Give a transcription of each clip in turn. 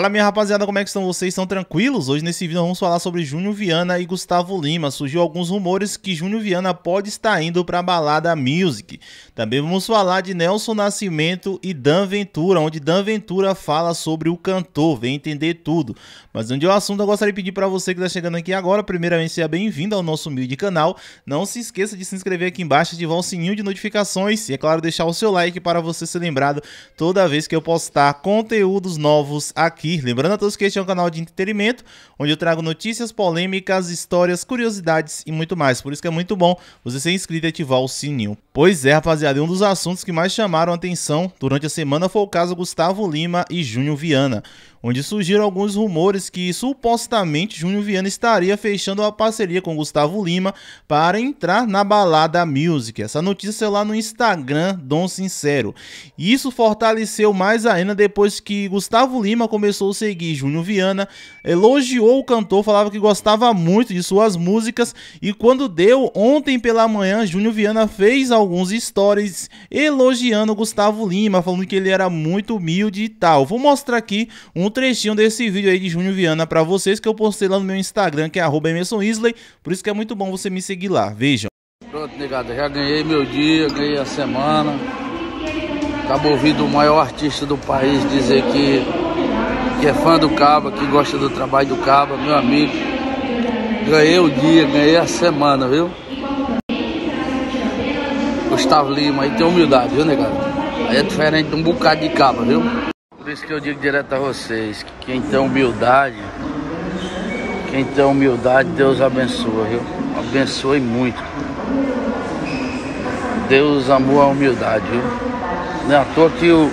Fala minha rapaziada, como é que estão vocês? Estão tranquilos? Hoje nesse vídeo vamos falar sobre Júnior Viana e Gustavo Lima. Surgiu alguns rumores que Júnior Viana pode estar indo para a balada Music. Também vamos falar de Nelson Nascimento e Dan Ventura, onde Dan Ventura fala sobre o cantor, vem entender tudo. Mas onde é o assunto, eu gostaria de pedir para você que está chegando aqui agora, primeiramente seja bem-vindo ao nosso humilde canal. Não se esqueça de se inscrever aqui embaixo, ativar o sininho de notificações e é claro deixar o seu like para você ser lembrado toda vez que eu postar conteúdos novos aqui aqui. Lembrando a todos que este é um canal de entretenimento, onde eu trago notícias, polêmicas, histórias, curiosidades e muito mais. Por isso que é muito bom você ser inscrito e ativar o sininho. Pois é, rapaziada, um dos assuntos que mais chamaram atenção durante a semana foi o caso Gustavo Lima e Júnior Viana onde surgiram alguns rumores que supostamente Júnior Viana estaria fechando uma parceria com Gustavo Lima para entrar na balada Music. Essa notícia é lá no Instagram Dom Sincero. isso fortaleceu mais ainda depois que Gustavo Lima começou a seguir Júnior Viana, elogiou o cantor, falava que gostava muito de suas músicas e quando deu ontem pela manhã, Júnior Viana fez alguns stories elogiando Gustavo Lima, falando que ele era muito humilde e tal. Vou mostrar aqui um um trechinho desse vídeo aí de Júnior Viana para vocês que eu postei lá no meu Instagram, que é arroba por isso que é muito bom você me seguir lá, vejam. Pronto, negado. já ganhei meu dia, ganhei a semana. Acabou tá ouvindo o maior artista do país dizer que, que é fã do Caba, que gosta do trabalho do Caba, meu amigo. Ganhei o dia, ganhei a semana, viu? Gustavo Lima, aí tem humildade, viu, negado? Aí é diferente de um bocado de caba, viu? por isso que eu digo direto a vocês, que quem tem humildade, quem tem humildade, Deus abençoa, viu? Abençoe muito. Deus amou a humildade, viu? Não é à toa que o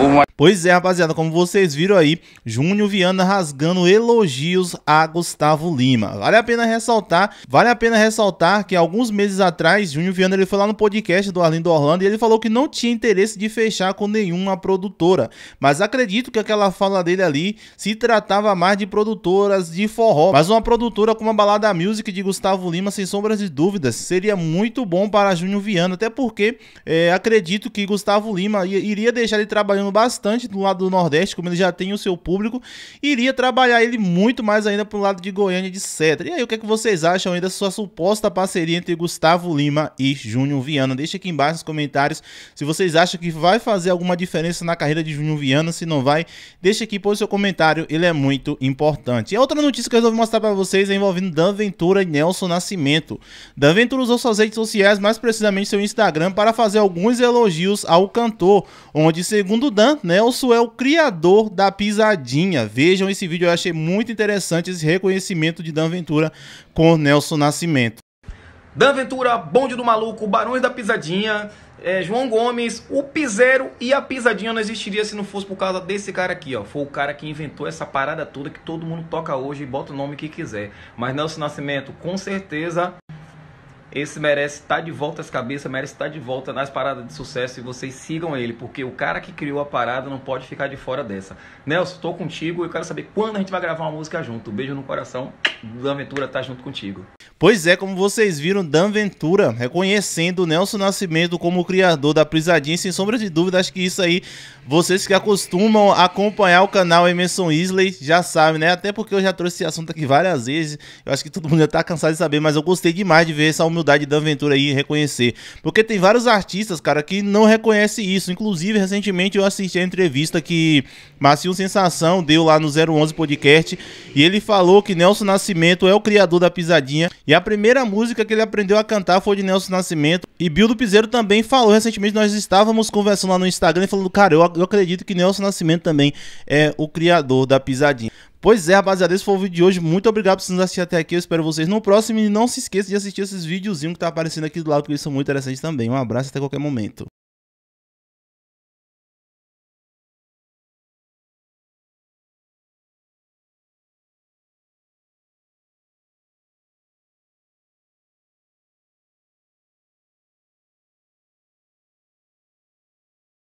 uma... Pois é, rapaziada, como vocês viram aí, Júnior Viana rasgando elogios a Gustavo Lima. Vale a pena ressaltar, vale a pena ressaltar que alguns meses atrás, Júnior Viana ele foi lá no podcast do Arlindo Orlando e ele falou que não tinha interesse de fechar com nenhuma produtora. Mas acredito que aquela fala dele ali se tratava mais de produtoras de forró. Mas uma produtora com uma balada music de Gustavo Lima, sem sombras de dúvidas, seria muito bom para Júnior Viana, até porque é, acredito que Gustavo Lima iria deixar ele trabalhando bastante do lado do Nordeste, como ele já tem o seu público, iria trabalhar ele muito mais ainda pro lado de Goiânia, etc. E aí, o que é que vocês acham aí da sua suposta parceria entre Gustavo Lima e Júnior Viana? Deixa aqui embaixo nos comentários se vocês acham que vai fazer alguma diferença na carreira de Júnior Viana, se não vai, deixa aqui pôr seu comentário, ele é muito importante. E a outra notícia que eu resolvi mostrar para vocês é envolvendo Dan Ventura e Nelson Nascimento. Dan Ventura usou suas redes sociais, mais precisamente seu Instagram, para fazer alguns elogios ao cantor, onde, segundo Dan Nelson né? é o criador da pisadinha. Vejam esse vídeo, eu achei muito interessante esse reconhecimento de Dan Ventura com Nelson Nascimento. Dan Ventura, Bonde do Maluco, Barões da Pisadinha, é, João Gomes, o Piseiro e a Pisadinha não existiria se não fosse por causa desse cara aqui, ó. Foi o cara que inventou essa parada toda que todo mundo toca hoje e bota o nome que quiser. Mas Nelson Nascimento, com certeza, esse merece estar tá de volta às cabeças, merece estar tá de volta nas paradas de sucesso e vocês sigam ele, porque o cara que criou a parada não pode ficar de fora dessa. Nelson, estou contigo e quero saber quando a gente vai gravar uma música junto. beijo no coração. Dan Ventura tá junto contigo. Pois é, como vocês viram, Dan Ventura reconhecendo Nelson Nascimento como criador da Prisadinha, sem sombra de dúvida, acho que isso aí, vocês que acostumam a acompanhar o canal Emerson Isley já sabem, né? Até porque eu já trouxe esse assunto aqui várias vezes, eu acho que todo mundo já tá cansado de saber, mas eu gostei demais de ver essa humildade de Dan Ventura aí reconhecer. Porque tem vários artistas, cara, que não reconhecem isso. Inclusive, recentemente eu assisti a entrevista que Marcinho Sensação deu lá no 011 Podcast e ele falou que Nelson Nascimento Nascimento é o criador da pisadinha e a primeira música que ele aprendeu a cantar foi de Nelson Nascimento. E do Piseiro também falou recentemente, nós estávamos conversando lá no Instagram falando, cara, eu, eu acredito que Nelson Nascimento também é o criador da pisadinha. Pois é, rapaziada, esse foi o vídeo de hoje. Muito obrigado por vocês nos assistir até aqui. Eu espero vocês no próximo. E não se esqueça de assistir esses videozinhos que tá aparecendo aqui do lado, porque eles são muito interessantes também. Um abraço até qualquer momento.